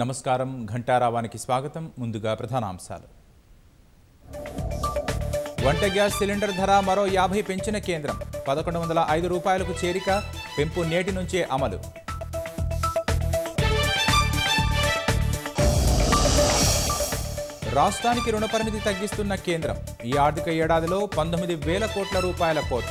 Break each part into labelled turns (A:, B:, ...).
A: నమస్కారం ఘంటారావానికి స్వాగతం ముందుగా ప్రధానాంశాలు వంట గ్యాస్ సిలిండర్ ధర మరో యాభై పెంచిన కేంద్రం పదకొండు వందల ఐదు రూపాయలకు చేరిక పెంపు నేటి నుంచే అమలు రాష్ట్రానికి రుణ పరిమితి తగ్గిస్తున్న కేంద్రం ఈ ఆర్థిక ఏడాదిలో పంతొమ్మిది వేల కోట్ల రూపాయల కోత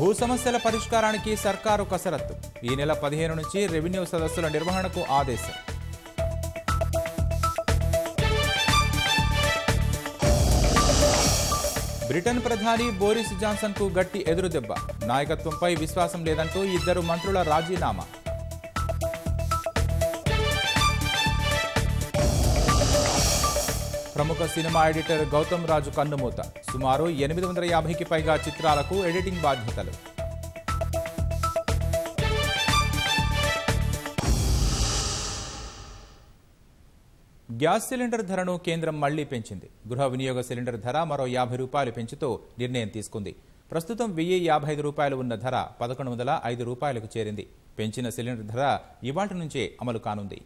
A: భూ సమస్యల పరిష్కారానికి సర్కారు కసరత్తు ఈ నెల పదిహేను నుంచి రెవెన్యూ సదస్సుల నిర్వహణకు ఆదేశం బ్రిటన్ ప్రధాని బోరిస్ జాన్సన్కు గట్టి ఎదురుదెబ్బ నాయకత్వంపై విశ్వాసం లేదంటూ ఇద్దరు మంత్రుల రాజీనామా ప్రముఖ సినిమా ఎడిటర్ గౌతమ్ రాజు కన్నుమూత సుమారు ఎనిమిది వందల యాభైకి పైగా చిత్రాలకు ఎడిటింగ్ బాధ్యతలు గ్యాస్ సిలిండర్ ధరను కేంద్రం మళ్లీ పెంచింది గృహ వినియోగ సిలిండర్ ధర మరో యాభై రూపాయలు పెంచుతూ నిర్ణయం తీసుకుంది ప్రస్తుతం వెయ్యి యాభై ఐదు రూపాయలు ఉన్న ధర పదకొండు వందల ఐదు రూపాయలకు చేరింది పెంచిన సిలిండర్ ధర ఇవాటి నుంచే అమలు కానుంది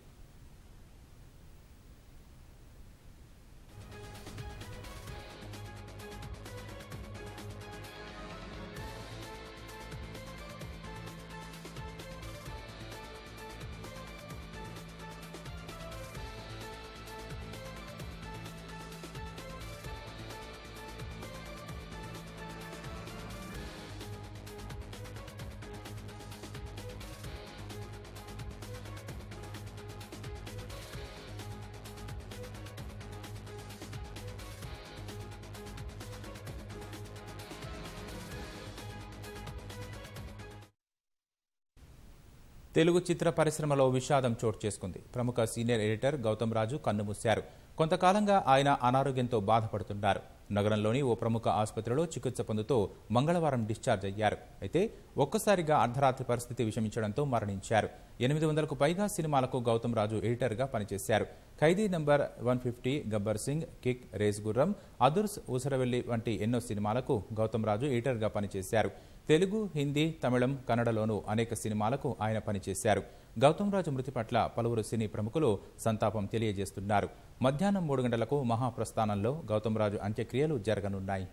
A: తెలుగు చిత్ర పరిశ్రమలో విషాదం చోటు చేసుకుంది ప్రముఖ సీనియర్ ఎడిటర్ గౌతమ్ రాజు కన్నుమూశారు కొంతకాలంగా ఆయన అనారోగ్యంతో బాధపడుతున్నారు నగరంలోని ఓ ప్రముఖ ఆసుపత్రిలో చికిత్స పొందుతూ మంగళవారం డిశ్చార్జ్ అయ్యారు అయితే ఒక్కసారిగా అర్ధరాత్రి పరిస్థితి విషమించడంతో మరణించారు ఎనిమిది వందలకు పైగా సినిమాలకు గౌతమ్ రాజు ఎడిటర్గా పనిచేశారు Khaidi number one fifty Gabbar Singh Kick Race Gurram Adurs ఊసరవెల్లి వంటి ఎన్నో సినిమాలకు గౌతమ్ రాజు ఎడిటర్గా పనిచేశారు తెలుగు హిందీ తమిళం కన్నడలోనూ అనేక సినిమాలకు ఆయన పనిచేశారు గౌతమ్ రాజు మృతి పట్ల పలువురు సినీ ప్రముఖులు సంతాపం తెలియజేస్తున్నారు మధ్యాహ్నం మూడు గంటలకు మహాప్రస్థానంలో గౌతమ్ రాజు అంత్యక్రియలు జరగనున్నాయి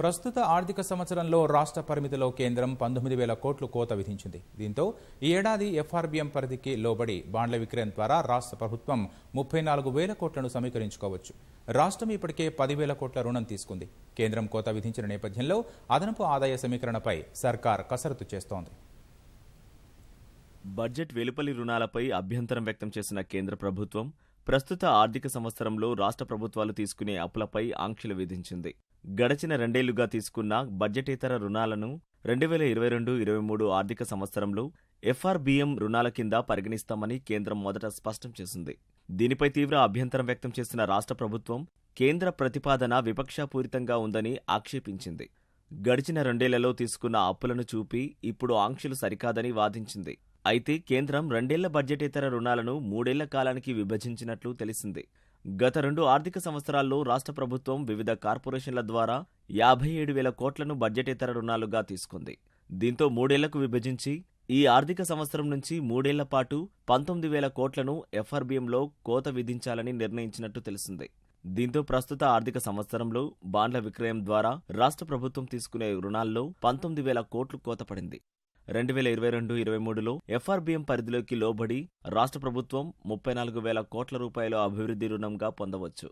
A: ప్రస్తుత ఆర్థిక సంవత్సరంలో రాష్ట్ర పరిమితిలో కేంద్రం పంతొమ్మిది వేల కోట్లు కోత విధించింది దీంతో ఈ ఏడాది ఎఫ్ఆర్బిఎం పరిధికి లోబడి బాండ్ల విక్రయం ద్వారా రాష్ట్ర ప్రభుత్వం ముప్పై నాలుగు వేల కోట్లను సమీకరించుకోవచ్చు రాష్ట్రం ఇప్పటికే పదివేల కోట్ల రుణం తీసుకుంది కేంద్రం కోత విధించిన నేపథ్యంలో అదనపు ఆదాయ సమీకరణపై సర్కార్ కసరత్తు చేస్తోంది
B: బడ్జెట్ వెలుపలి రుణాలపై అభ్యంతరం వ్యక్తం చేసిన కేంద్ర ప్రభుత్వం ప్రస్తుత ఆర్థిక సంవత్సరంలో రాష్ట్ర ప్రభుత్వాలు తీసుకునే అప్పులపై ఆంక్షలు విధించింది గడచిన రెండేళ్లుగా తీసుకున్న బడ్జెటేతర రుణాలను రెండు వేల ఇరవై రెండు ఇరవై మూడు ఆర్థిక సంవత్సరంలో ఎఫ్ఆర్బీఎం రుణాల కింద పరిగణిస్తామని కేంద్రం మొదట స్పష్టం చేసింది దీనిపై తీవ్ర అభ్యంతరం వ్యక్తం చేసిన రాష్ట్ర ప్రభుత్వం కేంద్ర ప్రతిపాదన వివక్షాపూరితంగా ఉందని ఆక్షేపించింది గడిచిన రెండేళ్లలో తీసుకున్న అప్పులను చూపి ఇప్పుడు ఆంక్షలు సరికాదని వాదించింది అయితే కేంద్రం రెండేళ్ల బడ్జెటేతర రుణాలను మూడేళ్ల కాలానికి విభజించినట్లు తెలిసింది గత రెండు ఆర్థిక సంవత్సరాల్లో రాష్ట్ర ప్రభుత్వం వివిధ కార్పొరేషన్ల ద్వారా యాభై ఏడు వేల కోట్లను బడ్జెటేతర రుణాలుగా తీసుకుంది దీంతో మూడేళ్లకు విభజించి ఈ ఆర్థిక సంవత్సరం నుంచి మూడేళ్ల పాటు పంతొమ్మిది వేల కోట్లను ఎఫ్ఆర్బిఎంలో కోత విధించాలని నిర్ణయించినట్టు తెలిసింది దీంతో ప్రస్తుత ఆర్థిక సంవత్సరంలో బాండ్ల విక్రయం ద్వారా రాష్ట్ర ప్రభుత్వం తీసుకునే రుణాల్లో పంతొమ్మిది వేల కోట్లు కోతపడింది రెండు వేల ఇరవై రెండు ఇరవై మూడులో ఎఫ్ఆర్బీఎం పరిధిలోకి లోబడి రాష్ట్ర ప్రభుత్వం ముప్పై నాలుగు వేల కోట్ల రూపాయల అభివృద్ధి రుణంగా పొందవచ్చు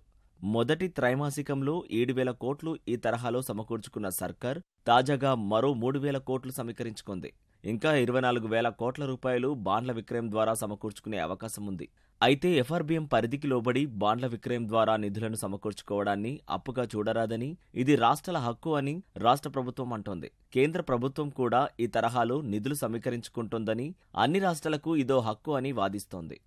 B: మొదటి త్రైమాసికంలో ఏడు వేల కోట్లు ఈ తరహాలో సమకూర్చుకున్న సర్కార్ తాజాగా మరో మూడు వేల కోట్లు సమీకరించుకుంది ఇంకా ఇరవై నాలుగు వేల కోట్ల రూపాయలు బాండ్ల విక్రయం ద్వారా సమకూర్చుకునే అవకాశం ఉంది అయితే ఎఫ్ఆర్బిఎం పరిధికి లోబడి బాండ్ల విక్రయం ద్వారా నిధులను సమకూర్చుకోవడాన్ని అప్పుగా చూడరాదని ఇది రాష్ట్రాల హక్కు అని రాష్ట్ర ప్రభుత్వం అంటోంది కేంద్ర ప్రభుత్వం కూడా ఈ తరహాలో నిధులు సమీకరించుకుంటోందని అన్ని రాష్ట్రాలకు ఇదో హక్కు అని వాదిస్తోంది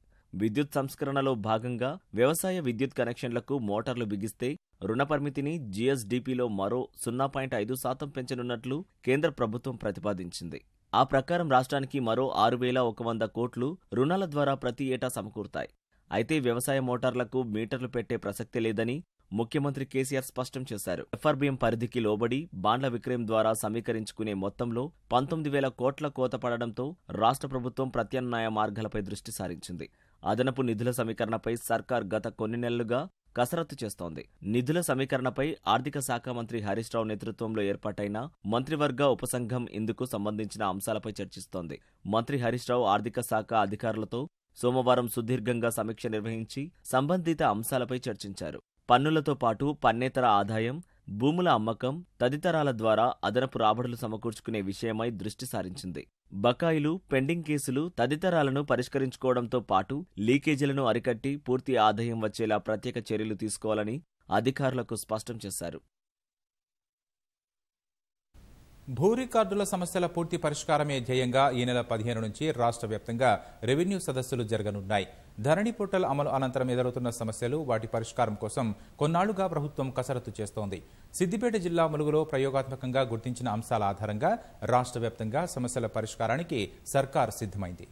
B: విద్యుత్ సంస్కరణలో భాగంగా వ్యవసాయ విద్యుత్ కనెక్షన్లకు మోటార్లు బిగిస్తే రుణ పరిమితిని జీఎస్డీపీలో మరో సున్నా పాయింట్ ఐదు శాతం పెంచనున్నట్లు కేంద్ర ప్రభుత్వం ప్రతిపాదించింది ఆ ప్రకారం రాష్ట్రానికి మరో ఆరు వేల ఒక వంద కోట్లు రుణాల ద్వారా ప్రతి ఏటా సమకూరుతాయి అయితే వ్యవసాయ మోటార్లకు మీటర్లు పెట్టే ప్రసక్తి లేదని ముఖ్యమంత్రి కేసీఆర్ స్పష్టం చేశారు ఎఫ్ఆర్బీఎం పరిధికి లోబడి బాండ్ల విక్రయం ద్వారా సమీకరించుకునే మొత్తంలో పంతొమ్మిది వేల కోట్ల కోత పడడంతో రాష్ట్ర ప్రభుత్వం ప్రత్యామ్నాయ మార్గాలపై దృష్టి సారించింది అదనపు నిధుల సమీకరణపై సర్కార్ గత కొన్ని నెలలుగా కసరత్తు చేస్తోంది నిధుల సమీకరణపై ఆర్థిక శాఖ మంత్రి హరీష్ రావు నేతృత్వంలో ఏర్పాటైన మంత్రివర్గ ఉపసంఘం ఇందుకు సంబంధించిన అంశాలపై చర్చిస్తోంది మంత్రి హరీష్ రావు ఆర్థిక శాఖ అధికారులతో సోమవారం సుదీర్ఘంగా సమీక్ష నిర్వహించి సంబంధిత అంశాలపై చర్చించారు పన్నులతో పాటు పన్నేతర ఆదాయం భూముల అమ్మకం తదితరాల ద్వారా అదనపు రాబడులు సమకూర్చుకునే విషయమై దృష్టి సారించింది బకాయిలు పెండింగ్ కేసులు తదితరాలను పరిష్కరించుకోవడంతో పాటు లీకేజీలను అరికట్టి పూర్తి ఆదాయం వచ్చేలా ప్రత్యేక చర్యలు తీసుకోవాలని అధికారులకు స్పష్టం చేశారు
A: భూ రికార్డుల సమస్యల పూర్తి పరిష్కారమే ధ్యేయంగా ఈ నెల పదిహేను నుంచి రాష్ట్ర వ్యాప్తంగా రెవెన్యూ సదస్సులు జరగనున్నాయి ధరణి పోర్టల్ అమలు అనంతరం ఎదురవుతున్న సమస్యలు వాటి పరిష్కారం కోసం కొన్నాళ్లుగా ప్రభుత్వం కసరత్తు చేస్తోంది సిద్దిపేట జిల్లా ములుగులో ప్రయోగాత్మకంగా గుర్తించిన అంశాల ఆధారంగా రాష్ట్ర సమస్యల పరిష్కారానికి సర్కార్ సిద్ధమైంది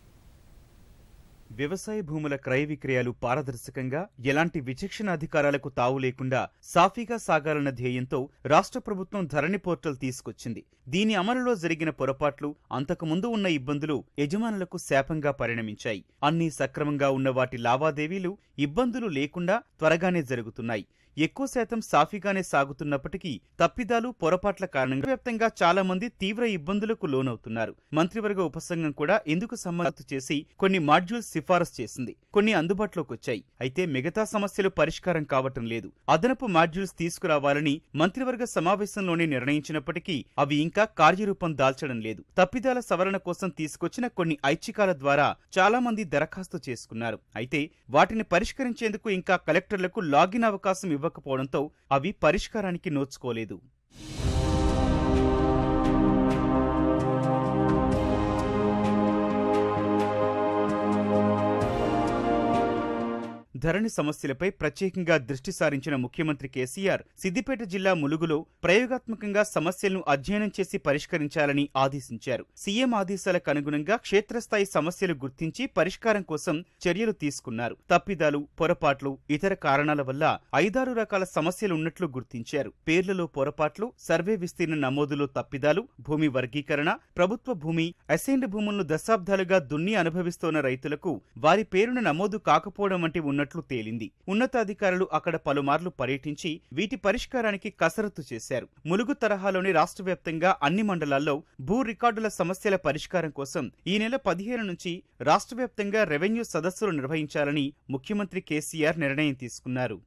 C: వ్యవసాయ భూముల క్రయ విక్రయాలు పారదర్శకంగా ఎలాంటి విచక్షణ అధికారాలకు తావు లేకుండా సాఫీగా సాగాలన్న ధ్యేయంతో రాష్ట్ర ప్రభుత్వం ధరణి పోర్టల్ తీసుకొచ్చింది దీని అమలులో జరిగిన పొరపాట్లు అంతకుముందు ఉన్న ఇబ్బందులు యజమానులకు శాపంగా పరిణమించాయి అన్నీ సక్రమంగా ఉన్న వాటి లావాదేవీలు ఇబ్బందులు లేకుండా త్వరగానే జరుగుతున్నాయి ఎక్కువ శాతం సాఫీగానే సాగుతున్నప్పటికీ తప్పిదాలు పొరపాట్ల కారణంగా వ్యాప్తంగా చాలా మంది తీవ్ర ఇబ్బందులకు లోనవుతున్నారు మంత్రివర్గ ఉపసంఘం కూడా ఎందుకు సమ్మతి చేసి కొన్ని మాడ్యూల్స్ సిఫారసు చేసింది కొన్ని అందుబాటులోకి వచ్చాయి అయితే మిగతా సమస్యలు పరిష్కారం కావటం లేదు అదనపు మాడ్యూల్స్ తీసుకురావాలని మంత్రివర్గ సమావేశంలోనే నిర్ణయించినప్పటికీ అవి ఇంకా కార్యరూపం దాల్చడం లేదు తప్పిదాల సవరణ కోసం తీసుకొచ్చిన కొన్ని ఐచ్ఛికాల ద్వారా చాలా మంది దరఖాస్తు చేసుకున్నారు అయితే వాటిని పరిష్కరించేందుకు ఇంకా కలెక్టర్లకు లాగిన్ అవకాశం ఇవ్వకపోవడంతో అవి పరిష్కారానికి నోచుకోలేదు ధరణి సమస్యలపై ప్రత్యేకంగా దృష్టి సారించిన ముఖ్యమంత్రి కేసీఆర్ సిద్దిపేట జిల్లా ములుగులో ప్రయోగాత్మకంగా సమస్యలను అధ్యయనం చేసి పరిష్కరించాలని ఆదేశించారు సీఎం ఆదేశాలకు అనుగుణంగా క్షేత్రస్థాయి సమస్యలు గుర్తించి పరిష్కారం కోసం చర్యలు తీసుకున్నారు తప్పిదాలు పొరపాట్లు ఇతర కారణాల వల్ల ఐదారు రకాల సమస్యలు ఉన్నట్లు గుర్తించారు పేర్లలో పొరపాట్లు సర్వే విస్తీర్ణ నమోదులో తప్పిదాలు భూమి వర్గీకరణ ప్రభుత్వ భూమి అసైన్డ్ భూములను దశాబ్దాలుగా దున్ని అనుభవిస్తోన్న రైతులకు వారి పేరున నమోదు కాకపోవడం వంటివి ఉన్నట్లు ఉన్నట్లు తేలింది ఉన్నతాధికారులు అక్కడ పలుమార్లు పర్యటించి వీటి పరిష్కారానికి కసరత్తు చేశారు ములుగు తరహాలోని రాష్ట్ర వ్యాప్తంగా అన్ని మండలాల్లో భూ రికార్డుల సమస్యల పరిష్కారం కోసం ఈ నెల పదిహేను నుంచి రాష్ట్ర వ్యాప్తంగా రెవెన్యూ సదస్సులు నిర్వహించాలని ముఖ్యమంత్రి కేసీఆర్ నిర్ణయం తీసుకున్నారు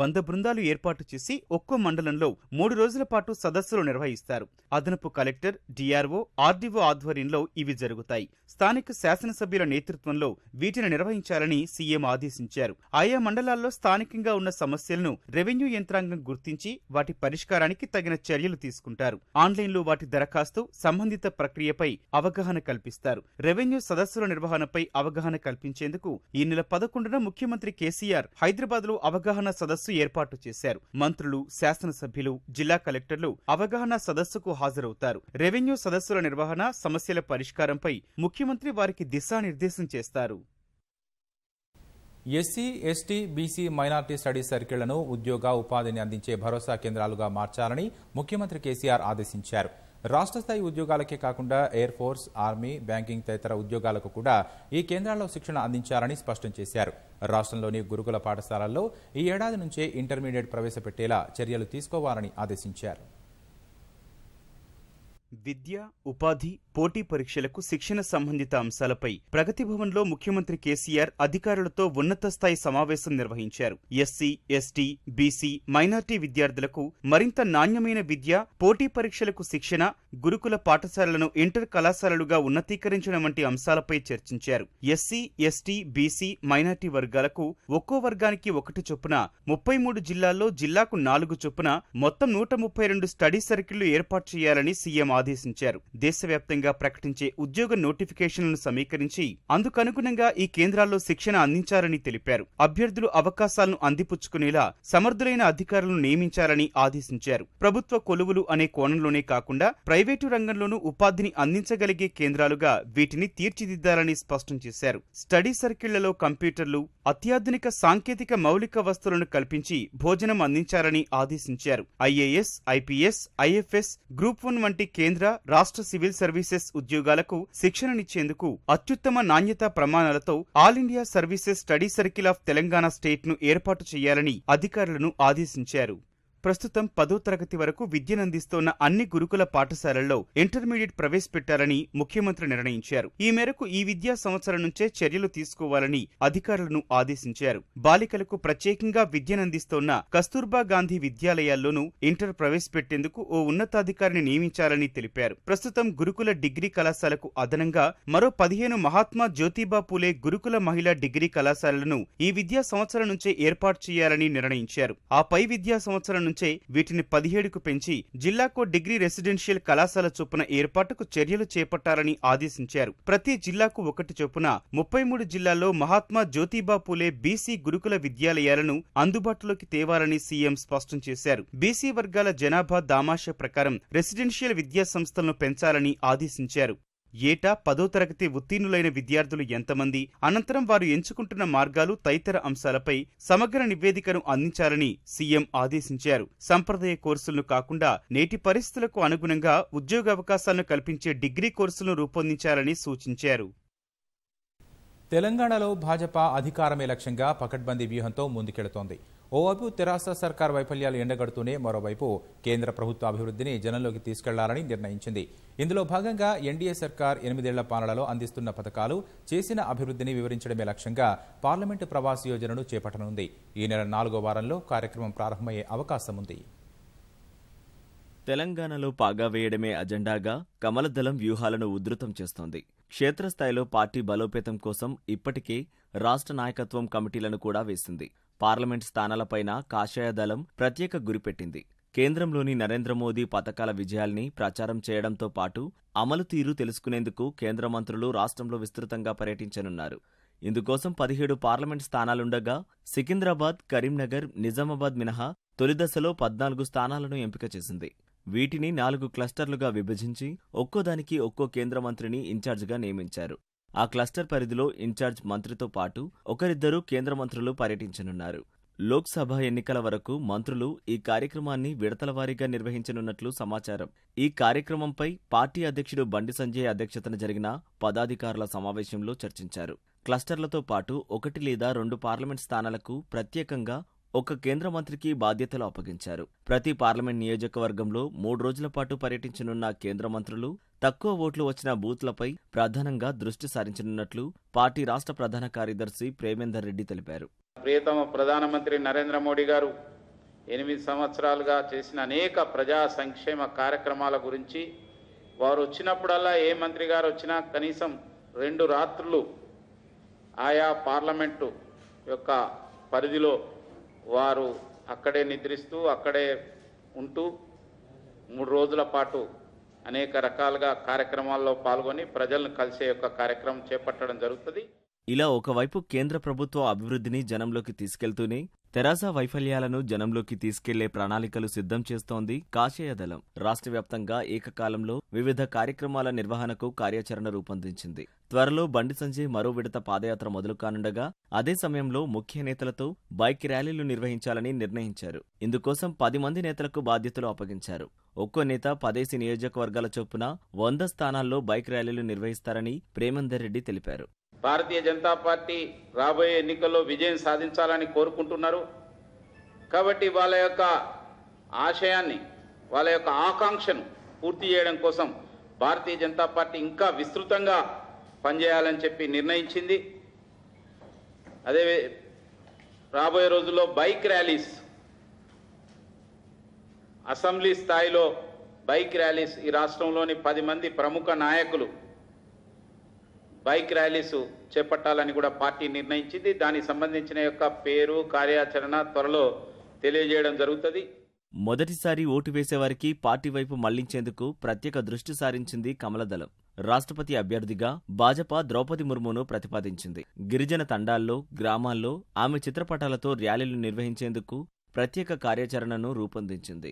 C: వంద బృందాలు ఏర్పాటు చేసి ఒక్కో మండలంలో మూడు రోజుల పాటు సదస్సులు నిర్వహిస్తారు అదనపు కలెక్టర్ డిఆర్ఓ ఆర్డీఓ ఆధ్వర్యంలో ఇవి జరుగుతాయి స్థానిక శాసనసభ్యుల నేతృత్వంలో వీటిని నిర్వహించాలని సీఎం ఆదేశించారు ఆయా మండలాల్లో స్థానికంగా ఉన్న సమస్యలను రెవెన్యూ యంత్రాంగం గుర్తించి వాటి పరిష్కారానికి తగిన చర్యలు తీసుకుంటారు ఆన్లైన్లో వాటి దరఖాస్తు సంబంధిత ప్రక్రియపై అవగాహన కల్పిస్తారు రెవెన్యూ సదస్సుల నిర్వహణపై అవగాహన కల్పించేందుకు ఈ నెల పదకొండున ముఖ్యమంత్రి కేసీఆర్ హైదరాబాద్లో అవగాహన సదస్సు సదస్సు ఏర్పాటు చేశారు మంత్రులు శాసనసభ్యులు జిల్లా కలెక్టర్లు అవగాహన సదస్సుకు హాజరవుతారు రెవెన్యూ సదస్సుల నిర్వహణ సమస్యల పరిష్కారంపై ముఖ్యమంత్రి వారికి దిశానిర్దేశం చేస్తారు
A: SC ST BC minority study సర్కిళ్లను ఉద్యోగ ఉపాధిని అందించే భరోసా కేంద్రాలుగా మార్చాలని ముఖ్యమంత్రి కేసీఆర్ ఆదేశించారు రాష్ట్ర స్థాయి ఉద్యోగాలకే కాకుండా ఎయిర్ ఫోర్స్ ఆర్మీ బ్యాంకింగ్ తదితర ఉద్యోగాలకు కూడా ఈ కేంద్రాల్లో శిక్షణ అందించాలని స్పష్టం చేశారు రాష్ట్రంలోని గురుకుల పాఠశాలల్లో ఈ ఏడాది నుంచే ఇంటర్మీడియట్ ప్రవేశపెట్టేలా
C: చర్యలు తీసుకోవాలని ఆదేశించారు విద్య ఉపాధి పోటీ పరీక్షలకు శిక్షణ సంబంధిత అంశాలపై ప్రగతి భవన్లో ముఖ్యమంత్రి కేసీఆర్ అధికారులతో ఉన్నత స్థాయి సమావేశం నిర్వహించారు ఎస్సీ ఎస్టీ బీసీ మైనార్టీ విద్యార్థులకు మరింత నాణ్యమైన విద్య పోటీ పరీక్షలకు శిక్షణ గురుకుల పాఠశాలలను ఇంటర్ కళాశాలలుగా ఉన్నతీకరించడం వంటి అంశాలపై చర్చించారు ఎస్సీ ఎస్టీ బీసీ మైనార్టీ వర్గాలకు ఒక్కో వర్గానికి ఒకటి చొప్పున ముప్పై మూడు జిల్లాల్లో జిల్లాకు నాలుగు చొప్పున మొత్తం నూట ముప్పై రెండు స్టడీ సర్కిళ్లు ఏర్పాటు చేయాలని సీఎం ఆదేశించారు దేశవ్యాప్తంగా ప్రకటించే ఉద్యోగ నోటిఫికేషన్లను సమీకరించి అందుకనుగుణంగా ఈ కేంద్రాల్లో శిక్షణ అందించారని తెలిపారు అభ్యర్థులు అవకాశాలను అందిపుచ్చుకునేలా సమర్థులైన అధికారులను నియమించాలని ఆదేశించారు ప్రభుత్వ కొలువులు అనే కోణంలోనే కాకుండా ప్రైవేటు రంగంలోనూ ఉపాధిని అందించగలిగే కేంద్రాలుగా వీటిని తీర్చిదిద్దాలని స్పష్టం చేశారు స్టడీ సర్కిళ్లలో కంప్యూటర్లు అత్యాధునిక సాంకేతిక మౌలిక వస్తువులను కల్పించి భోజనం అందించారని ఆదేశించారు IAS IPS IFS group one వంటి కేంద్ర రాష్ట్ర సివిల్ సర్వీసెస్ ఉద్యోగాలకు శిక్షణనిచ్చేందుకు అత్యుత్తమ నాణ్యతా ప్రమాణాలతో all India services study circle of Telangana state ను ఏర్పాటు చేయాలని అధికారులను ఆదేశించారు ప్రస్తుతం పదో తరగతి వరకు విద్యనందిస్తోన్న అన్ని గురుకుల పాఠశాలల్లో ఇంటర్మీడియట్ ప్రవేశపెట్టాలని ముఖ్యమంత్రి నిర్ణయించారు ఈ మేరకు ఈ విద్యా సంవత్సరం నుంచే చర్యలు తీసుకోవాలని అధికారులను ఆదేశించారు బాలికలకు ప్రత్యేకంగా విద్యనందిస్తోన్న కస్తూర్బా గాంధీ విద్యాలయాల్లోనూ ఇంటర్ ప్రవేశపెట్టేందుకు ఓ ఉన్నతాధికారిని నియమించాలని తెలిపారు ప్రస్తుతం గురుకుల డిగ్రీ కళాశాలకు అదనంగా మరో పదిహేను మహాత్మా జ్యోతిబా పూలే గురుకుల మహిళా డిగ్రీ కళాశాలలను ఈ విద్యా సంవత్సరం నుంచే ఏర్పాటు చేయాలని నిర్ణయించారు ఆ పై విద్యా సంవత్సరం నుంచే వీటిని పదిహేడుకు పెంచి జిల్లాకు డిగ్రీ రెసిడెన్షియల్ కళాశాల చొప్పున ఏర్పాటుకు చర్యలు చేపట్టాలని ఆదేశించారు ప్రతి జిల్లాకు ఒకటి చొప్పున ముప్పై మూడు జిల్లాల్లో మహాత్మా జ్యోతిబా పూలే బీసీ గురుకుల విద్యాలయాలను అందుబాటులోకి తేవాలని సీఎం స్పష్టం చేశారు బీసీ వర్గాల జనాభా దామాష ప్రకారం రెసిడెన్షియల్ విద్యా సంస్థలను పెంచాలని ఆదేశించారు ఏటా పదో తరగతి ఉత్తీర్ణులైన విద్యార్థులు ఎంతమంది అనంతరం వారు ఎంచుకుంటున్న మార్గాలు తదితర అంశాలపై సమగ్ర నివేదికను అందించాలని సీఎం ఆదేశించారు సంప్రదాయ కోర్సులను కాకుండా నేటి పరిస్థితులకు అనుగుణంగా ఉద్యోగావకాశాలను కల్పించే డిగ్రీ కోర్సులను రూపొందించాలని సూచించారు తెలంగాణలో
A: భాజపా అధికారమే లక్ష్యంగా పకడ్బందీ వ్యూహంతో ముందుకెళుతోంది ఓవైపు తెరాస సర్కార్ వైఫల్యాలు ఎండగడుతూనే మరోవైపు కేంద్ర ప్రభుత్వ అభివృద్ధిని జనంలోకి తీసుకెళ్లాలని నిర్ణయించింది ఇందులో భాగంగా ఎన్డీఏ సర్కార్ ఎనిమిదేళ్ల పాలనలో అందిస్తున్న పథకాలు చేసిన అభివృద్ధిని వివరించడమే లక్ష్యంగా పార్లమెంటు ప్రవాస యోజనను చేపట్టనుంది ఈ నెల నాలుగో వారంలో కార్యక్రమం ప్రారంభమయ్యే అవకాశం ఉంది
B: తెలంగాణలో పాగా వేయడమే అజెండాగా కమలదళం వ్యూహాలను ఉధృతం చేస్తోంది క్షేత్రస్థాయిలో పార్టీ బలోపేతం కోసం ఇప్పటికే రాష్ట్ర నాయకత్వం కమిటీలను కూడా వేసింది పార్లమెంట్ స్థానాలపైన కాషాయ దళం ప్రత్యేక గురిపెట్టింది కేంద్రంలోని నరేంద్ర మోదీ పథకాల విజయాల్ని ప్రచారం చేయడంతో పాటు అమలు తీరు తెలుసుకునేందుకు కేంద్ర మంత్రులు రాష్ట్రంలో విస్తృతంగా పర్యటించనున్నారు ఇందుకోసం పదిహేడు పార్లమెంట్ స్థానాలుండగా సికింద్రాబాద్ కరీంనగర్ నిజామాబాద్ మినహా తొలిదశలో పద్నాలుగు స్థానాలను ఎంపిక చేసింది వీటిని నాలుగు క్లస్టర్లుగా విభజించి ఒక్కోదానికి ఒక్కో కేంద్ర మంత్రిని ఇన్ఛార్జిగా నియమించారు ఆ క్లస్టర్ పరిధిలో ఇన్ఛార్జ్ మంత్రితో పాటు ఒకరిద్దరూ కేంద్ర మంత్రులు పర్యటించనున్నారు లోక్సభ ఎన్నికల వరకు మంత్రులు ఈ కార్యక్రమాన్ని విడతల వారీగా నిర్వహించనున్నట్లు సమాచారం ఈ కార్యక్రమంపై పార్టీ అధ్యక్షుడు బండి సంజయ్ అధ్యక్షతన జరిగిన పదాధికారుల సమావేశంలో చర్చించారు క్లస్టర్లతో పాటు ఒకటి లేదా రెండు పార్లమెంట్ స్థానాలకు ప్రత్యేకంగా ఒక కేంద్ర మంత్రికి బాధ్యతలు అప్పగించారు ప్రతి పార్లమెంట్ నియోజకవర్గంలో మూడు రోజుల పాటు పర్యటించనున్న కేంద్ర మంత్రులు తక్కువ ఓట్లు వచ్చిన బూత్లపై ప్రధానంగా దృష్టి సారించనున్నట్లు పార్టీ రాష్ట్ర ప్రధాన కార్యదర్శి ప్రేమేందర్ రెడ్డి తెలిపారు
D: ప్రియతమ ప్రధానమంత్రి నరేంద్ర మోడీ గారు ఎనిమిది సంవత్సరాలుగా చేసిన అనేక ప్రజా సంక్షేమ కార్యక్రమాల గురించి వారు వచ్చినప్పుడల్లా ఏ మంత్రి గారు వచ్చినా కనీసం రెండు రాత్రులు ఆయా పార్లమెంటు యొక్క పరిధిలో వారు అక్కడే నిద్రిస్తూ అక్కడే ఉంటూ మూడు రోజుల పాటు అనేక రకాలుగా కార్యక్రమాల్లో పాల్గొని ప్రజలను కలిసే యొక్క కార్యక్రమం చేపట్టడం జరుగుతుంది
B: ఇలా ఒకవైపు కేంద్ర ప్రభుత్వ అభివృద్ధిని జనంలోకి తీసుకెళ్తూనే తెరాస వైఫల్యాలను జనంలోకి తీసుకెళ్లే ప్రణాళికలు సిద్ధం చేస్తోంది కాషాయ దళం రాష్ట్ర వ్యాప్తంగా ఏకకాలంలో వివిధ కార్యక్రమాల నిర్వహణకు కార్యాచరణ రూపొందించింది త్వరలో బండి సంజయ్ మరో విడత పాదయాత్ర మొదలు కానుండగా అదే సమయంలో ముఖ్య నేతలతో బైక్ ర్యాలీలు నిర్వహించాలని నిర్ణయించారు ఇందుకోసం పది మంది నేతలకు బాధ్యతలు అప్పగించారు ఒక్కో నేత పదేసి నియోజకవర్గాల చొప్పున వంద స్థానాల్లో బైక్ ర్యాలీలు నిర్వహిస్తారని ప్రేమందర్ రెడ్డి తెలిపారు
D: భారతీయ జనతా పార్టీ రాబోయే ఎన్నికల్లో విజయం సాధించాలని కోరుకుంటున్నారు కాబట్టి వాళ్ళ యొక్క ఆశయాన్ని వాళ్ళ యొక్క ఆకాంక్షను పూర్తి చేయడం కోసం భారతీయ జనతా పార్టీ ఇంకా విస్తృతంగా పనిచేయాలని చెప్పి నిర్ణయించింది అదే రాబోయే రోజుల్లో బైక్ ర్యాలీస్ అసెంబ్లీ స్థాయిలో బైక్ ర్యాలీస్ ఈ రాష్ట్రంలోని పది మంది ప్రముఖ నాయకులు బైక్ ర్యాలీస్ చేపట్టాలని కూడా పార్టీ నిర్ణయించింది దానికి సంబంధించిన యొక్క పేరు కార్యాచరణ త్వరలో తెలియజేయడం జరుగుతుంది
B: మొదటిసారి ఓటు వేసేవారికి పార్టీ వైపు మళ్లించేందుకు ప్రత్యేక దృష్టి సారించింది కమలదళం రాష్ట్రపతి అభ్యర్థిగా భాజపా ద్రౌపది ముర్మును ప్రతిపాదించింది గిరిజన తండాల్లో గ్రామాల్లో ఆమె చిత్రపటాలతో ర్యాలీలు నిర్వహించేందుకు ప్రత్యేక కార్యాచరణను రూపొందించింది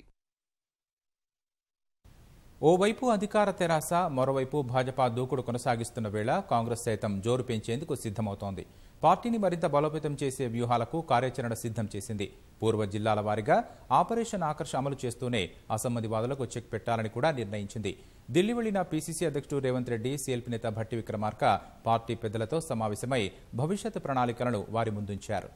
B: ఓవైపు అధికార తెరాస
A: మరోవైపు భాజపా దూకుడు కొనసాగిస్తున్న వేళ కాంగ్రెస్ సైతం జోరు పెంచేందుకు సిద్ధమవుతోంది పార్టీని మరింత బలోపేతం చేసే వ్యూహాలకు కార్యాచరణ సిద్ధం చేసింది పూర్వ జిల్లాల వారీగా ఆపరేషన్ ఆకర్ష అమలు చేస్తూనే అసమ్మతివాదులకు చెక్ పెట్టాలని కూడా నిర్ణయించింది ఢిల్లీ వెళ్లిన పీసీసీ అధ్యక్షుడు రేవంత్ రెడ్డి సీఎల్పీ నేత భట్టి విక్రమార్క పార్టీ పెద్దలతో సమావేశమై భవిష్యత్
C: ప్రణాళికలను వారి ముందుంచారు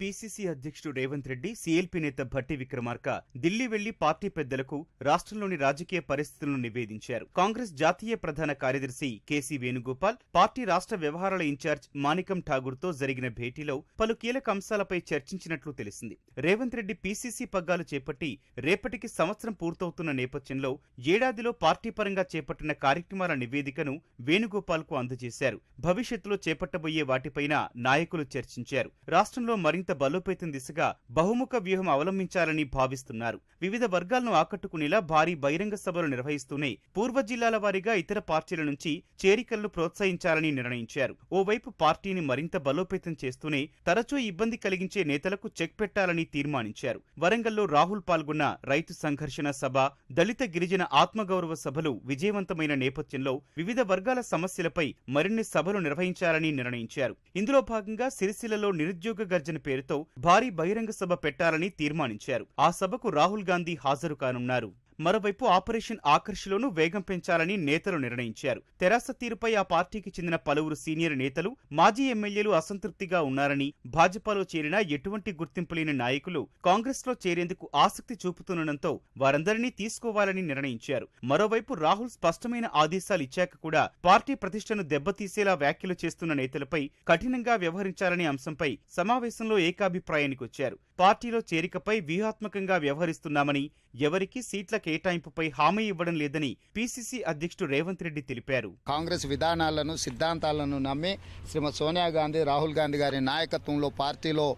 C: పిసిసి అధ్యక్షుడు రేవంత్ రెడ్డి సీఎల్పీ నేత భట్టి విక్రమార్క ఢిల్లీ వెళ్లి పార్టీ పెద్దలకు రాష్ట్రంలోని రాజకీయ పరిస్థితులను నివేదించారు కాంగ్రెస్ జాతీయ ప్రధాన కార్యదర్శి కేసీ వేణుగోపాల్ పార్టీ రాష్ట్ర వ్యవహారాల ఇన్ఛార్జ్ మానికం ఠాగూర్తో జరిగిన భేటీలో పలు కీలక అంశాలపై చర్చించినట్లు తెలిసింది రేవంత్ రెడ్డి పీసీసీ పగ్గాలు చేపట్టి రేపటికి సంవత్సరం పూర్తవుతున్న నేపథ్యంలో ఏడాదిలో పార్టీ పరంగా చేపట్టిన కార్యక్రమాల నివేదికను వేణుగోపాల్కు అందజేశారు భవిష్యత్తులో చేపట్టబోయే వాటిపైన నాయకులు చర్చించారు రాష్ట్రంలో మరింత మరింత బలోపేతం దిశగా బహుముఖ వ్యూహం అవలంబించాలని భావిస్తున్నారు వివిధ వర్గాలను ఆకట్టుకునేలా భారీ బహిరంగ సభలు నిర్వహిస్తూనే పూర్వ జిల్లాల వారీగా ఇతర పార్టీల నుంచి చేరికలను ప్రోత్సహించాలని నిర్ణయించారు ఓవైపు పార్టీని మరింత బలోపేతం చేస్తూనే తరచూ ఇబ్బంది కలిగించే నేతలకు చెక్ పెట్టాలని తీర్మానించారు వరంగల్లో రాహుల్ పాల్గొన్న రైతు సంఘర్షణ సభ దళిత గిరిజన ఆత్మగౌరవ సభలు విజయవంతమైన నేపథ్యంలో వివిధ వర్గాల సమస్యలపై మరిన్ని సభలు నిర్వహించాలని నిర్ణయించారు ఇందులో భాగంగా సిరిసిల్లలో నిరుద్యోగ గర్జన పేరు పేరుతో భారీ బహిరంగ సభ పెట్టాలని తీర్మానించారు ఆ సభకు రాహుల్ గాంధీ హాజరు కానున్నారు మరోవైపు ఆపరేషన్ ఆకర్షిలోనూ వేగం పెంచాలని నేతలు నిర్ణయించారు తెరాస తీరుపై ఆ పార్టీకి చెందిన పలువురు సీనియర్ నేతలు మాజీ ఎమ్మెల్యేలు అసంతృప్తిగా ఉన్నారని భాజపాలో చేరిన ఎటువంటి గుర్తింపు లేని నాయకులు కాంగ్రెస్లో చేరేందుకు ఆసక్తి చూపుతుండటంతో వారందరినీ తీసుకోవాలని నిర్ణయించారు మరోవైపు రాహుల్ స్పష్టమైన ఆదేశాలు ఇచ్చాక కూడా పార్టీ ప్రతిష్టను దెబ్బతీసేలా వ్యాఖ్యలు చేస్తున్న నేతలపై కఠినంగా వ్యవహరించాలనే అంశంపై సమావేశంలో ఏకాభిప్రాయానికి వచ్చారు పార్టీలో చేరికపై వ్యూహాత్మకంగా వ్యవహరిస్తున్నామని ఎవరికీ సీట్ల కేటాయింపుపై హామీ ఇవ్వడం లేదని
E: పీసీసీ అధ్యక్షుడు రేవంత్ రెడ్డి తెలిపారు కాంగ్రెస్ విధానాలను సిద్ధాంతాలను నమ్మి శ్రీమతి సోనియా గాంధీ రాహుల్ గాంధీ గారి నాయకత్వంలో పార్టీలో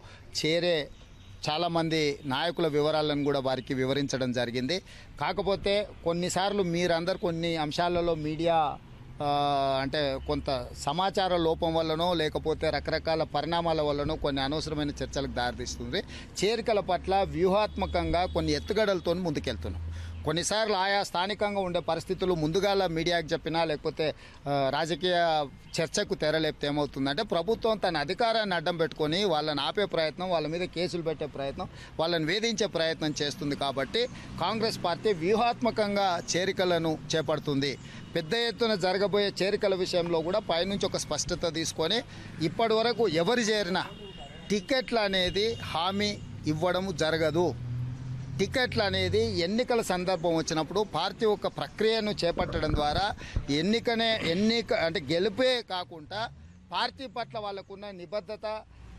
E: చేరే చాలామంది నాయకుల వివరాలను కూడా వారికి వివరించడం జరిగింది కాకపోతే కొన్నిసార్లు మీరందరు కొన్ని అంశాలలో మీడియా అంటే కొంత సమాచార లోపం వల్లనో లేకపోతే రకరకాల పరిణామాల వల్లనో కొన్ని అనవసరమైన చర్చలకు దారితీస్తుంది చేరికల పట్ల వ్యూహాత్మకంగా కొన్ని ఎత్తుగడలతో ముందుకెళ్తున్నాం కొన్నిసార్లు ఆయా స్థానికంగా ఉండే పరిస్థితులు ముందుగాల మీడియాకు చెప్పినా లేకపోతే రాజకీయ చర్చకు తెరలేపితే ఏమవుతుందంటే ప్రభుత్వం తన అధికారాన్ని అడ్డం పెట్టుకొని వాళ్ళని ఆపే ప్రయత్నం వాళ్ళ మీద కేసులు పెట్టే ప్రయత్నం వాళ్ళని వేధించే ప్రయత్నం చేస్తుంది కాబట్టి కాంగ్రెస్ పార్టీ వ్యూహాత్మకంగా చేరికలను చేపడుతుంది పెద్ద ఎత్తున జరగబోయే చేరికల విషయంలో కూడా పైనుంచి ఒక స్పష్టత తీసుకొని ఇప్పటి వరకు ఎవరు చేరినా టికెట్లు అనేది హామీ ఇవ్వడం జరగదు టికెట్లు అనేది ఎన్నికల సందర్భం వచ్చినప్పుడు పార్టీ ఒక ప్రక్రియను చేపట్టడం ద్వారా ఎన్నికనే ఎన్నిక అంటే గెలిపే కాకుండా పార్టీ పట్ల వాళ్ళకున్న నిబద్ధత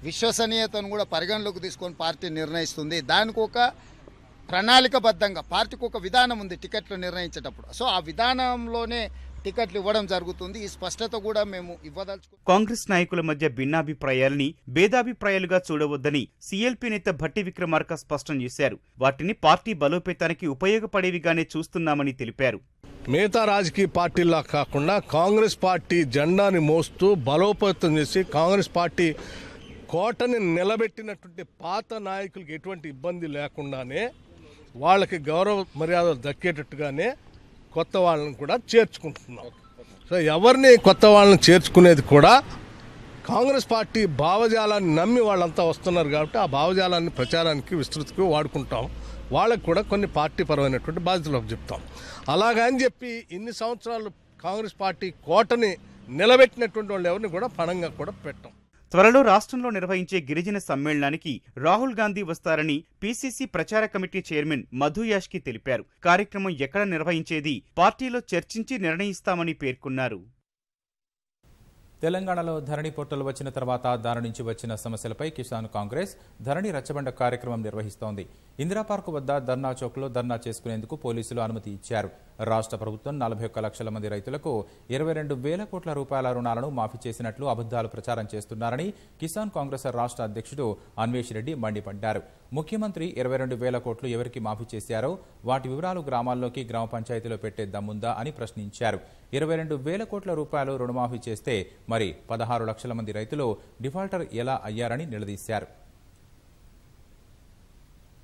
E: విశ్వసనీయతను కూడా పరిగణలోకి తీసుకొని పార్టీ నిర్ణయిస్తుంది దానికి ఒక ప్రణాళికబద్ధంగా పార్టీకి ఒక విధానం ఉంది టికెట్లు నిర్ణయించేటప్పుడు సో ఆ విధానంలోనే టికెట్లు ఇవ్వడం జరుగుతుంది ఈ స్పష్టత కూడా మేము ఇవ్వదలుచు
C: కాంగ్రెస్ నాయకుల మధ్య భిన్నాభిప్రాయాలని భేదాభిప్రాయాలుగా చూడవద్దని సీఎల్పీ నేత భట్టి విక్రమార్క స్పష్టం చేశారు వాటిని పార్టీ బలోపేతానికి ఉపయోగపడేవిగానే చూస్తున్నామని తెలిపారు
D: మిగతా రాజకీయ పార్టీలా కాకుండా కాంగ్రెస్ పార్టీ జెండాని మోస్తూ బలోపేతం చేసి కాంగ్రెస్ పార్టీ కోటని నిలబెట్టినటువంటి పాత నాయకులకు ఎటువంటి ఇబ్బంది లేకుండానే వాళ్ళకి గౌరవ మర్యాదలు దక్కేటట్టుగానే కొత్త వాళ్ళని కూడా చేర్చుకుంటున్నాం సో ఎవరిని కొత్త వాళ్ళని చేర్చుకునేది కూడా కాంగ్రెస్ పార్టీ భావజాలాన్ని నమ్మి వాళ్ళంతా వస్తున్నారు కాబట్టి ఆ భావజాలాన్ని ప్రచారానికి విస్తృతికి వాడుకుంటాం వాళ్ళకు కూడా కొన్ని పార్టీ పరమైనటువంటి బాధ్యతలు చెప్తాం అలాగని చెప్పి ఇన్ని సంవత్సరాలు కాంగ్రెస్ పార్టీ కోటని నిలబెట్టినటువంటి వాళ్ళు ఎవరిని కూడా పణంగా కూడా పెట్టాం
C: త్వరలో రాష్ట్రంలో నిర్వహించే గిరిజన సమ్మేళనానికి రాహుల్ గాంధీ వస్తారని పీసీసీ ప్రచార కమిటీ చైర్మన్ మధు యాష్కి తెలిపారు కార్యక్రమం ఎక్కడ నిర్వహించేది పార్టీలో చర్చించి నిర్ణయిస్తామని పేర్కొన్నారు
A: తెలంగాణలో ధరణి పోర్టల్ వచ్చిన తర్వాత దాని నుంచి వచ్చిన సమస్యలపై కిసాన్ కాంగ్రెస్ ధరణి రచ్చబండ కార్యక్రమం నిర్వహిస్తోంది ఇందిరా పార్క్ వద్ద ధర్నా చౌక్లో ధర్నా చేసుకునేందుకు పోలీసులు అనుమతి ఇచ్చారు రాష్ట్ర ప్రభుత్వం నలభై ఒక్క లక్షల మంది రైతులకు ఇరవై రెండు వేల కోట్ల రూపాయల రుణాలను మాఫీ చేసినట్లు అబద్దాలు ప్రచారం చేస్తున్నారని కిసాన్ కాంగ్రెస్ రాష్ట్ర అధ్యక్షుడు అన్వేష్ రెడ్డి మండిపడ్డారు ముఖ్యమంత్రి ఇరవై రెండు వేల కోట్లు ఎవరికి మాఫీ చేశారో వాటి వివరాలు గ్రామాల్లోకి గ్రామ పంచాయతీలో పెట్టే దమ్ముందా అని ప్రశ్నించారు ఇరవై రెండు వేల కోట్ల రూపాయలు రుణమాఫీ చేస్తే మరి పదహారు లక్షల మంది రైతులు డిఫాల్టర్ ఎలా అయ్యారని నిలదీశారు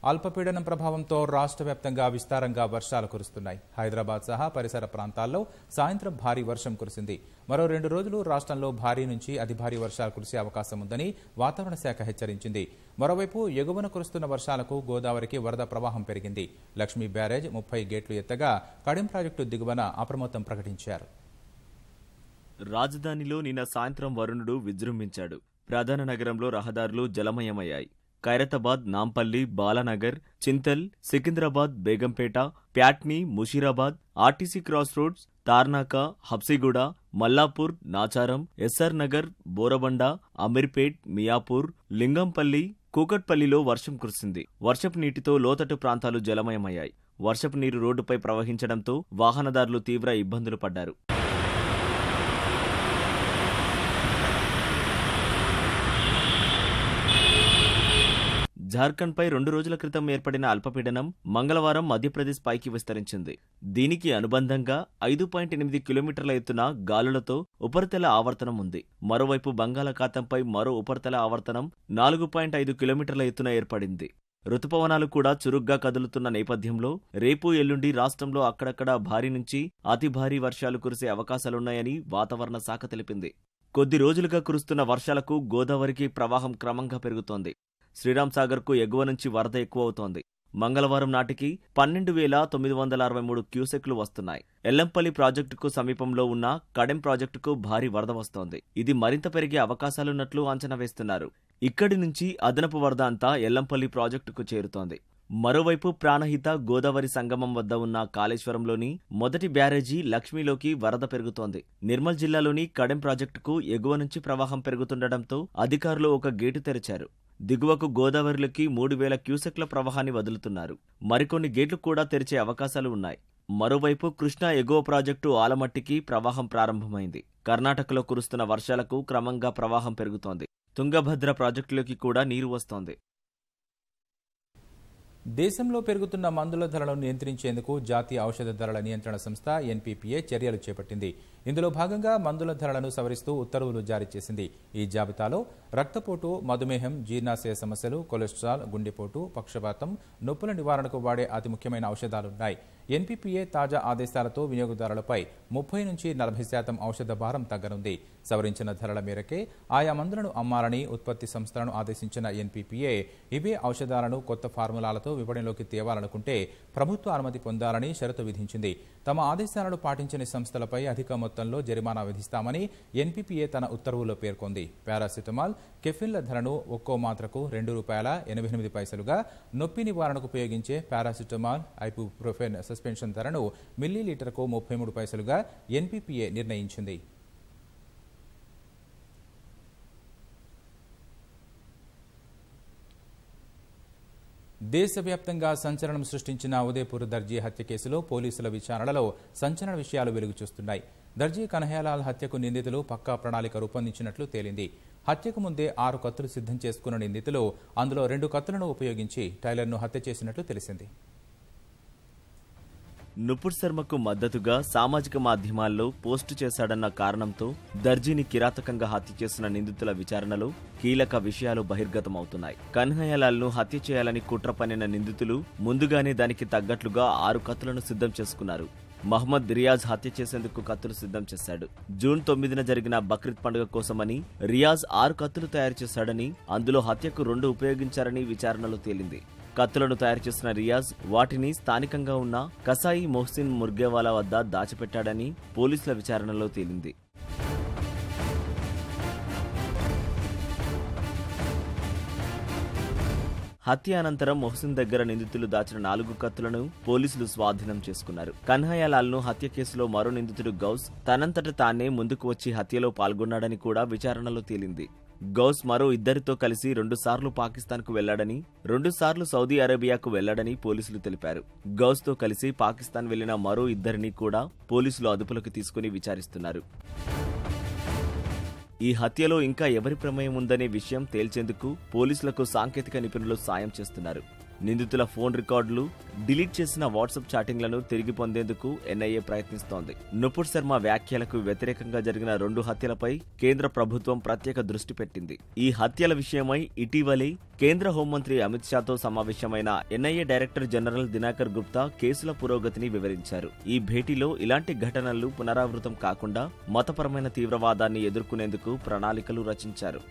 A: అల్పపీడనం ప్రభావంతో రాష్ట్ర వ్యాప్తంగా విస్తారంగా వర్షాలు కురుస్తున్నాయి హైదరాబాద్ సహా పరిసర ప్రాంతాల్లో సాయంత్రం భారీ వర్షం కురిసింది మరో రెండు రోజులు రాష్ట్రంలో భారీ నుంచి అతి భారీ వర్షాలు కురిసే అవకాశం ఉందని వాతావరణ శాఖ హెచ్చరించింది మరోవైపు ఎగువన కురుస్తున్న వర్షాలకు గోదావరికి వరద ప్రవాహం పెరిగింది లక్ష్మీ బ్యారేజ్ ముప్పై గేట్లు ఎత్తగా కడిం ప్రాజెక్టు దిగువన అప్రమత్తం ప్రకటించారు
B: రాజధానిలో నిన్న సాయంత్రం వరుణుడు విజృంభించాడు ప్రధాన నగరంలో రహదారులు జలమయమయ్యాయి Khairatabad Nampally Balanagar Chintal Secunderabad Begumpet Patny Musheerabad RTC cross roads Tarnaka Habsiguda Mallapur Nacharam SR Nagar Borabanda Ameerpet Miyapur Lingampally కూకట్పల్లిలో వర్షం కురిసింది వర్షపు నీటితో లోతట్టు ప్రాంతాలు జలమయమయ్యాయి వర్షపు నీరు రోడ్డుపై ప్రవహించడంతో వాహనదారులు తీవ్ర ఇబ్బందులు పడ్డారు జార్ఖండ్పై రెండు రోజుల క్రితం ఏర్పడిన అల్పపీడనం మంగళవారం మధ్యప్రదేశ్ పైకి విస్తరించింది దీనికి అనుబంధంగా ఐదు పాయింట్ ఎనిమిది కిలోమీటర్ల ఎత్తున గాలులతో ఉపరితల ఆవర్తనం ఉంది మరోవైపు బంగాళాఖాతంపై మరో ఉపరితల ఆవర్తనం నాలుగు పాయింట్ ఐదు కిలోమీటర్ల ఎత్తున ఏర్పడింది రుతుపవనాలు కూడా చురుగ్గా కదులుతున్న నేపథ్యంలో రేపు ఎల్లుండి రాష్ట్రంలో అక్కడక్కడ భారీ నుంచి అతి భారీ వర్షాలు కురిసే అవకాశాలున్నాయని వాతావరణ శాఖ తెలిపింది కొద్ది రోజులుగా కురుస్తున్న వర్షాలకు గోదావరికి ప్రవాహం క్రమంగా పెరుగుతోంది శ్రీరామ్ కు ఎగువ నుంచి వరద ఎక్కువవుతోంది మంగళవారం నాటికి పన్నెండు వేల తొమ్మిది వందల అరవై మూడు క్యూసెక్లు వస్తున్నాయి ఎల్లంపల్లి ప్రాజెక్టుకు సమీపంలో ఉన్న కడెం ప్రాజెక్టుకు భారీ వరద వస్తోంది ఇది మరింత పెరిగే అవకాశాలున్నట్లు అంచనా వేస్తున్నారు ఇక్కడి నుంచి అదనపు వరద అంతా ఎల్లంపల్లి ప్రాజెక్టుకు చేరుతోంది మరోవైపు ప్రాణహిత గోదావరి సంగమం వద్ద ఉన్న కాళేశ్వరంలోని మొదటి బ్యారేజీ లక్ష్మీలోకి వరద పెరుగుతోంది నిర్మల్ జిల్లాలోని కడెం ప్రాజెక్టుకు ఎగువ నుంచి ప్రవాహం పెరుగుతుండటంతో అధికారులు ఒక గేటు తెరిచారు దిగువకు గోదావరిలోకి మూడు వేల క్యూసెక్ల ప్రవాహాన్ని వదులుతున్నారు మరికొన్ని గేట్లు కూడా తెరిచే అవకాశాలు ఉన్నాయి మరోవైపు కృష్ణా ఎగువ ప్రాజెక్టు ఆలమట్టికి ప్రవాహం ప్రారంభమైంది కర్ణాటకలో కురుస్తున్న వర్షాలకు క్రమంగా ప్రవాహం పెరుగుతోంది తుంగభద్ర ప్రాజెక్టులోకి కూడా నీరు వస్తోంది
A: దేశంలో పెరుగుతున్న మందుల ధరలను నియంత్రించేందుకు జాతీయ ఔషధ ధరల నియంత్రణ సంస్థ ఎన్పీపీఏ చర్యలు చేపట్టింది ఇందులో భాగంగా మందుల ధరలను సవరిస్తూ ఉత్తర్వులు జారీ చేసింది ఈ జాబితాలో రక్తపోటు మధుమేహం జీర్ణాశయ సమస్యలు కొలెస్ట్రాల్ గుండెపోటు పక్షపాతం నొప్పుల నివారణకు వాడే అతి ముఖ్యమైన ఔషధాలున్నాయి ఎన్పీపీఏ తాజా ఆదేశాలతో వినియోగదారులపై ముప్పై నుంచి నలభై శాతం ఔషధ భారం తగ్గనుంది సవరించిన ధరల మేరకే ఆయా మందులను అమ్మాలని ఉత్పత్తి సంస్థలను ఆదేశించిన ఎన్పీపీఏ ఇవే ఔషధాలను కొత్త ఫార్ములాలతో విపణిలోకి తేవాలనుకుంటే ప్రభుత్వ అనుమతి పొందాలని షరతు విధించింది తమ ఆదేశాలను పాటించని సంస్థలపై అధిక మొత్తంలో జరిమానా విధిస్తామని ఎన్పిపిఏ తన ఉత్తర్వుల్లో పేర్కొంది పారాసిటమాల్ కెఫిన్ల ధరను ఒక్కో మాత్రకు రెండు రూపాయల ఎనభై ఎనిమిది పైసలుగా నొప్పి నివారణకు ఉపయోగించే పారాసిటమాల్ ఐబుప్రోఫెన్ సస్పెన్షన్ ధరను మిల్లీలీటర్కు ముప్పై మూడు పైసలుగా ఎన్పిపిఏ నిర్ణయించింది దేశవ్యాప్తంగా సంచలనం సృష్టించిన ఉదయపూర్ దర్జీ హత్య కేసులో పోలీసుల విచారణలో సంచలన విషయాలు వెలుగు చూస్తున్నాయి దర్జీ కన్హయాలాల్ హత్యకు నిందితులు పక్కా ప్రణాళిక రూపొందించినట్లు తేలింది హత్యకు ముందే ఆరు కత్తులు సిద్ధం చేసుకున్న నిందితులు అందులో రెండు కత్తులను ఉపయోగించి టైలర్ను హత్య చేసినట్లు తెలిసింది
B: నుపుర్ శర్మకు మద్దతుగా సామాజిక మాధ్యమాల్లో పోస్టు చేశాడన్న కారణంతో దర్జీని కిరాతకంగా హత్య చేసిన నిందితుల విచారణలో కీలక విషయాలు బహిర్గతమవుతున్నాయి కన్హయ్యలాల్ను హత్య చేయాలని కుట్ర పనిన నిందితులు ముందుగానే దానికి తగ్గట్లుగా ఆరు కత్తులను సిద్ధం చేసుకున్నారు మహమ్మద్ రియాజ్ హత్య చేసేందుకు కత్తులు సిద్ధం చేశాడు జూన్ తొమ్మిదిన జరిగిన బక్రీద్ పండుగ కోసమని రియాజ్ ఆరు కత్తులు తయారు చేశాడని అందులో హత్యకు రెండు ఉపయోగించారని విచారణలో తేలింది కత్తులను తయారు చేసిన రియాజ్ వాటిని స్థానికంగా ఉన్న కసాయి మొహ్సిన్ ముర్గేవాలా వద్ద దాచిపెట్టాడని పోలీసుల విచారణలో తేలింది హత్య అనంతరం మొహసిన్ దగ్గర నిందితులు దాచిన నాలుగు కత్తులను పోలీసులు స్వాధీనం చేసుకున్నారు కన్హయాలాల్ను హత్య కేసులో మరో నిందితుడు గౌస్ తనంతట తానే ముందుకు వచ్చి హత్యలో పాల్గొన్నాడని కూడా విచారణలో తేలింది గౌస్ మరో ఇద్దరితో కలిసి రెండుసార్లు పాకిస్తాన్కు వెళ్లాడని రెండుసార్లు సౌదీ అరేబియాకు వెళ్లాడని పోలీసులు తెలిపారు గౌస్తో కలిసి పాకిస్తాన్ వెళ్లిన మరో ఇద్దరిని కూడా పోలీసులు అదుపులోకి తీసుకుని విచారిస్తున్నారు ఈ హత్యలో ఇంకా ఎవరి ప్రమేయం ఉందనే విషయం తేల్చేందుకు పోలీసులకు సాంకేతిక నిపుణులు సాయం చేస్తున్నారు నిందితుల ఫోన్ రికార్డులు డిలీట్ చేసిన వాట్సాప్ చాటింగ్లను తిరిగి పొందేందుకు ఎన్ఐఏ ప్రయత్నిస్తోంది నుపుర్ శర్మ వ్యాఖ్యలకు వ్యతిరేకంగా జరిగిన రెండు హత్యలపై కేంద్ర ప్రభుత్వం ప్రత్యేక దృష్టి పెట్టింది ఈ హత్యల విషయమై ఇటీవలే కేంద్ర హోంమంత్రి అమిత్ షాతో సమావేశమైన NIA director general Dinakar Gupta కేసుల పురోగతిని వివరించారు ఈ భేటీలో ఇలాంటి ఘటనలు పునరావృతం కాకుండా మతపరమైన తీవ్రవాదాన్ని ఎదుర్కొనేందుకు ప్రణాళికలు రచించారు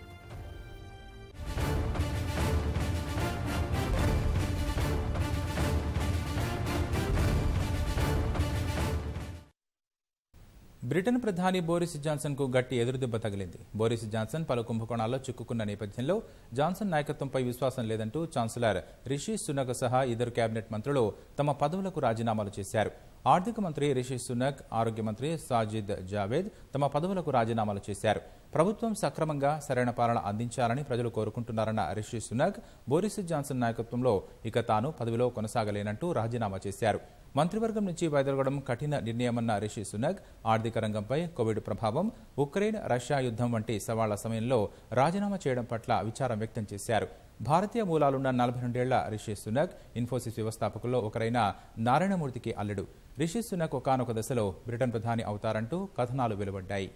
A: బ్రిటన్ ప్రధాని బోరిస్ జాన్సన్కు గట్టి ఎదురుదెబ్బ తగిలింది బోరిస్ జాన్సన్ పలు కుంభకోణాల్లో చిక్కుకున్న నేపథ్యంలో జాన్సన్ నాయకత్వంపై విశ్వాసం లేదంటూ ఛాన్సలర్ రిషి సునక సహా ఇద్దరు కేబినెట్ మంత్రులు తమ పదవులకు రాజీనామాలు చేశారు ఆర్థిక మంత్రి రిషి సునక్ ఆరోగ్య మంత్రి సాజిద్ జావేద్ తమ పదవులకు రాజీనామాలు చేశారు ప్రభుత్వం సక్రమంగా సరైన పాలన అందించాలని ప్రజలు కోరుకుంటున్నారన్న రిషి సునక్ బోరిస్ జాన్సన్ నాయకత్వంలో ఇక తాను పదవిలో కొనసాగలేనంటూ రాజీనామా చేశారు మంత్రివర్గం నుంచి వైదొలగడం కఠిన నిర్ణయమన్న రిషి సునక్ ఆర్థిక రంగంపై కోవిడ్ ప్రభావం ఉక్రెయిన్ రష్యా యుద్ధం వంటి సవాళ్ల సమయంలో రాజీనామా చేయడం పట్ల విచారం వ్యక్తం చేశారు భారతీయ మూలాలున్న నలభై రెండేళ్ల రిషి సునక్ ఇన్ఫోసిస్ వ్యవస్థాపకుల్లో ఒకరైన నారాయణమూర్తికి అల్లుడు రిషి సునక్ ఒకనొక దశలో బ్రిటన్ ప్రధాని అవుతారంటూ కథనాలు వెలువడ్డాయి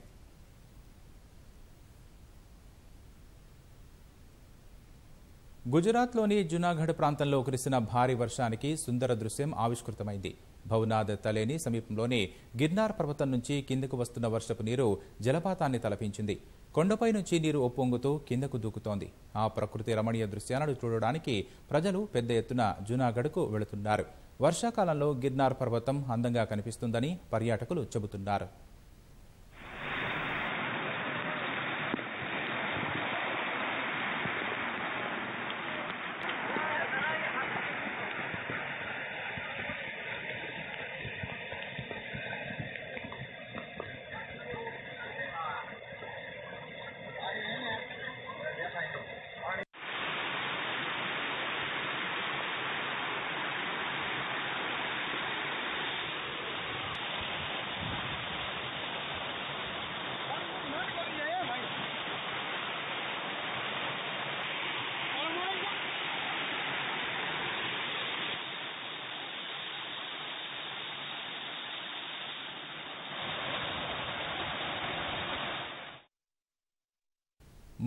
A: గుజరాత్లోని జునాగఢ్ ప్రాంతంలో కురిసిన భారీ వర్షానికి సుందర దృశ్యం ఆవిష్కృతమైంది భవనాథ్ తలేని సమీపంలోని గిర్నార్ పర్వతం నుంచి కిందకు వస్తున్న వర్షపు నీరు జలపాతాన్ని తలపించింది కొండపై నుంచి నీరు ఉప్పొంగుతూ కిందకు దూకుతోంది ఆ ప్రకృతి రమణీయ దృశ్యాలను చూడడానికి ప్రజలు పెద్ద ఎత్తున జునాగఢ్కు వెళుతున్నారు వర్షాకాలంలో గిర్నార్ పర్వతం అందంగా కనిపిస్తుందని పర్యాటకులు చెబుతున్నారు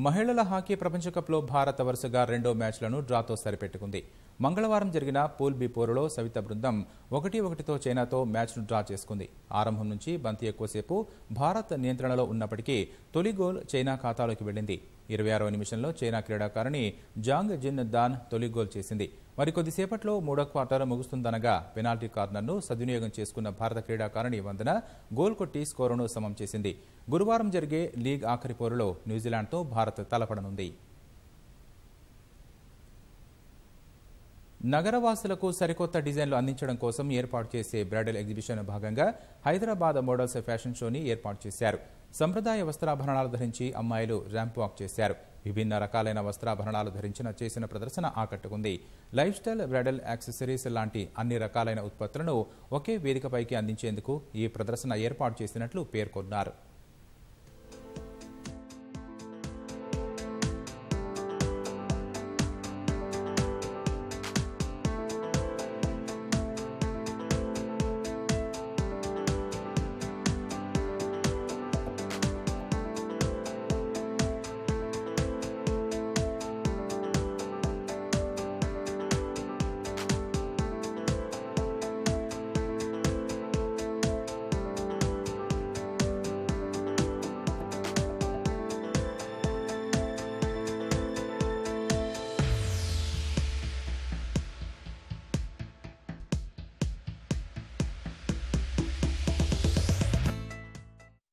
A: మహిళల హాకీ ప్రపంచకప్లో భారత వరుసగా రెండో మ్యాచ్లను డ్రాతో సరిపెట్టుకుంది మంగళవారం జరిగిన పూల్ బి పోరులో సవిత బృందం ఒకటి ఒకటితో చైనాతో మ్యాచ్ను డ్రా చేసుకుంది ఆరంభం నుంచి బంతి ఎక్కువసేపు భారత్ నియంత్రణలో ఉన్నప్పటికీ తొలి గోల్ చైనా ఖాతాలోకి వెళ్లింది ఇరవై ఆరవ నిమిషంలో చైనా క్రీడాకారిణి జాంగ్ జిన్ దాన్ తొలి గోల్ చేసింది మరికొద్దిసేపట్లో మూడో క్వార్టర్ ముగుస్తుందనగా పెనాల్టీ కార్నర్ను సద్వినియోగం చేసుకున్న భారత క్రీడాకారిణి వందన గోల్ కొట్టి స్కోరును సమం చేసింది గురువారం జరిగే లీగ్ ఆఖరి పోరులో న్యూజిలాండ్తో భారత్ తలపడనుంది నగరవాసులకు సరికొత్త డిజైన్లు అందించడం కోసం ఏర్పాటు చేసే బ్రైడల్ ఎగ్జిబిషన్ భాగంగా హైదరాబాద్ మోడల్స్ ఫ్యాషన్ షోని ఏర్పాటు చేశారు సంప్రదాయ వస్త్రాభరణాలు ధరించి అమ్మాయిలు ర్యాంప్ వాక్ చేశారు విభిన్న రకాలైన వస్త్రాభరణాలు ధరించిన చేసిన ప్రదర్శన ఆకట్టుకుంది లైఫ్ స్టైల్ బ్రైడల్ యాక్సెసరీస్ లాంటి అన్ని రకాలైన ఉత్పత్తులను ఒకే వేదికపైకి అందించేందుకు ఈ ప్రదర్శన ఏర్పాటు చేసినట్లు పేర్కొన్నారు